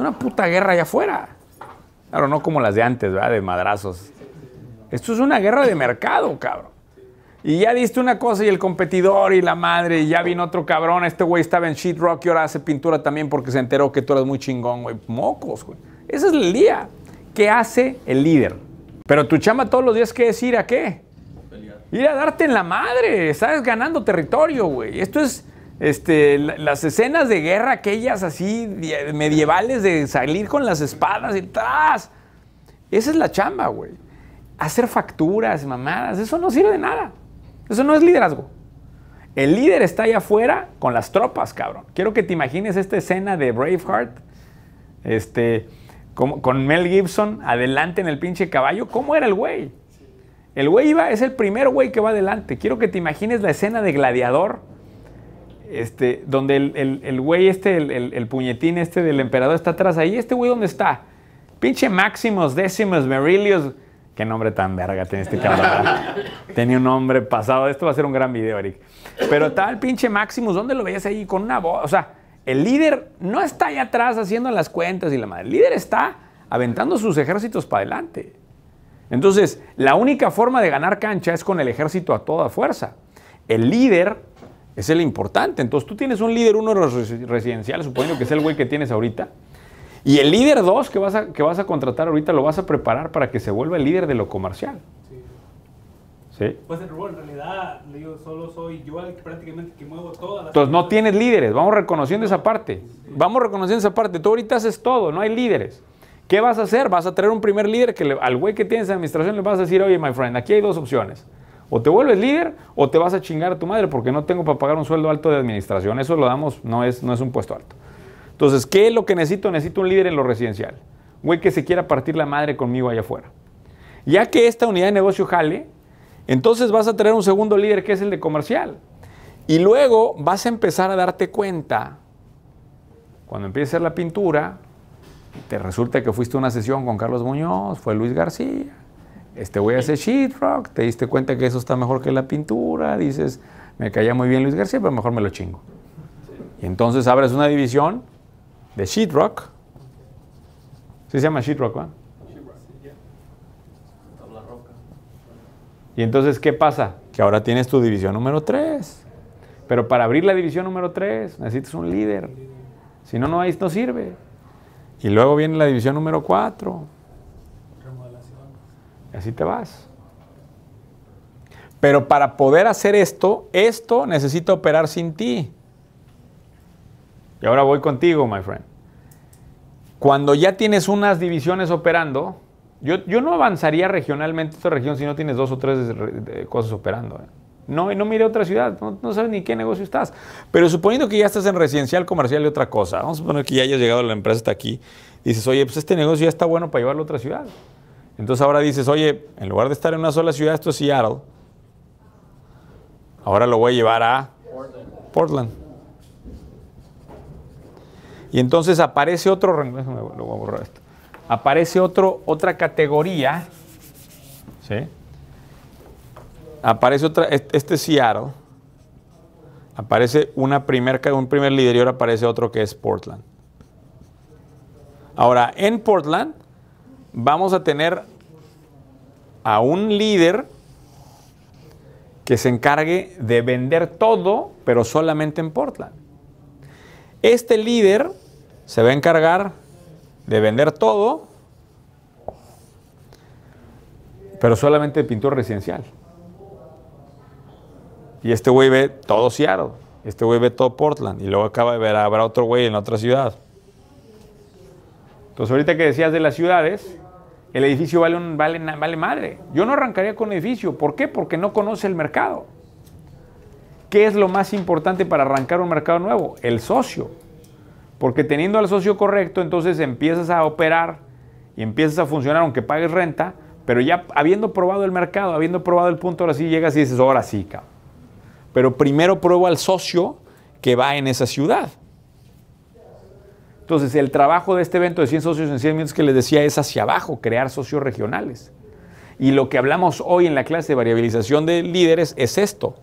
una puta guerra allá afuera. Claro, no como las de antes, ¿verdad? De madrazos. Esto es una guerra de mercado, cabrón. Y ya diste una cosa y el competidor y la madre, y ya vino otro cabrón. Este güey estaba en sheet rock y ahora hace pintura también porque se enteró que tú eres muy chingón, güey. Mocos, güey. Ese es el día. que hace el líder? Pero tu chama todos los días, ¿qué es ir a qué? Ir a darte en la madre. Estás ganando territorio, güey. Esto es este, las escenas de guerra, aquellas así medievales de salir con las espadas y ¡tras! Esa es la chamba, güey. Hacer facturas, mamadas, eso no sirve de nada. Eso no es liderazgo. El líder está allá afuera con las tropas, cabrón. Quiero que te imagines esta escena de Braveheart, este, con, Mel Gibson adelante en el pinche caballo. ¿Cómo era el güey? El güey es el primer güey que va adelante. Quiero que te imagines la escena de Gladiador este, donde el, güey este, el, puñetín este del emperador está atrás. Ahí, ¿este güey dónde está? Pinche Maximus Decimus Merilius. Qué nombre tan verga tiene este cabrón. Tenía un nombre pasado. Esto va a ser un gran video, Eric. Pero tal pinche Maximus, ¿dónde lo veías ahí? Con una voz. O sea, el líder no está ahí atrás haciendo las cuentas y la madre. El líder está aventando sus ejércitos para adelante. Entonces, la única forma de ganar cancha es con el ejército a toda fuerza. El líder es el importante. Entonces tú tienes un líder uno residencial, los suponiendo que es el güey que tienes ahorita, y el líder dos que, vas a, que vas a contratar ahorita lo vas a preparar para que se vuelva el líder de lo comercial. Sí. Pues en realidad yo solo soy yo el que prácticamente que muevo todas las Entonces no tienes líderes, vamos reconociendo esa parte. Vamos reconociendo esa parte. Tú ahorita haces todo, no hay líderes. ¿Qué vas a hacer? Vas a traer un primer líder que al güey que tienes en administración le vas a decir, oye, my friend, aquí hay dos opciones. O te vuelves líder o te vas a chingar a tu madre porque no tengo para pagar un sueldo alto de administración. Eso lo damos, no es, no es un puesto alto. Entonces, ¿qué es lo que necesito? Necesito un líder en lo residencial. Güey que se quiera partir la madre conmigo allá afuera. Ya que esta unidad de negocio jale, entonces vas a tener un segundo líder que es el de comercial. Y luego vas a empezar a darte cuenta, cuando empiece a hacer la pintura, te resulta que fuiste a una sesión con Carlos Muñoz, fue Luis García, este, voy a hacer sheetrock, te diste cuenta que eso está mejor que la pintura, dices, me caía muy bien Luis García, pero mejor me lo chingo. Y entonces abres una división de sheetrock. ¿Sí se llama sheetrock, ¿va? Y entonces, ¿qué pasa? Que ahora tienes tu división número 3. Pero para abrir la división número 3 necesitas un líder. Si no, no, no sirve. Y luego viene la división número 4. Y así te vas. Pero para poder hacer esto, esto necesita operar sin ti. Y ahora voy contigo, my friend. Cuando ya tienes unas divisiones operando, yo, no avanzaría regionalmente esta región si no tienes dos o tres cosas operando. ¿eh? No, no mire otra ciudad, no, no, sabes ni qué negocio estás. Pero suponiendo que ya estás en residencial, comercial y otra cosa, vamos a suponer que ya hayas llegado a la empresa hasta aquí, dices, oye, pues este negocio ya está bueno para llevarlo a otra ciudad. Entonces ahora dices, oye, en lugar de estar en una sola ciudad, esto es Seattle, ahora lo voy a llevar a Portland. Y entonces aparece otro, lo voy a borrar esto, aparece otro, otra categoría, ¿sí? Aparece otra, e-, este es Seattle, aparece una un primer líder ahora aparece otro que es Portland. Ahora, en Portland vamos a tener a un líder que se encargue de vender todo, pero solamente en Portland. Este líder se va a encargar de vender todo, pero solamente de pintura residencial. Y este güey ve todo Seattle, este güey ve todo Portland, y luego acaba de ver, habrá otro güey en otra ciudad. Entonces ahorita que decías de las ciudades, el edificio vale, vale, madre. Yo no arrancaría con edificio. ¿Por qué? Porque no conoce el mercado. ¿Qué es lo más importante para arrancar un mercado nuevo? El socio. Porque teniendo al socio correcto, entonces empiezas a operar y empiezas a funcionar aunque pagues renta, pero ya habiendo probado el mercado, habiendo probado el punto, ahora sí llegas y dices, ahora sí, cabrón. Pero primero pruebo al socio que va en esa ciudad. Entonces, el trabajo de este evento de 100 socios en 100 minutos que les decía es hacia abajo, crear socios regionales. Y lo que hablamos hoy en la clase de variabilización de líderes es esto,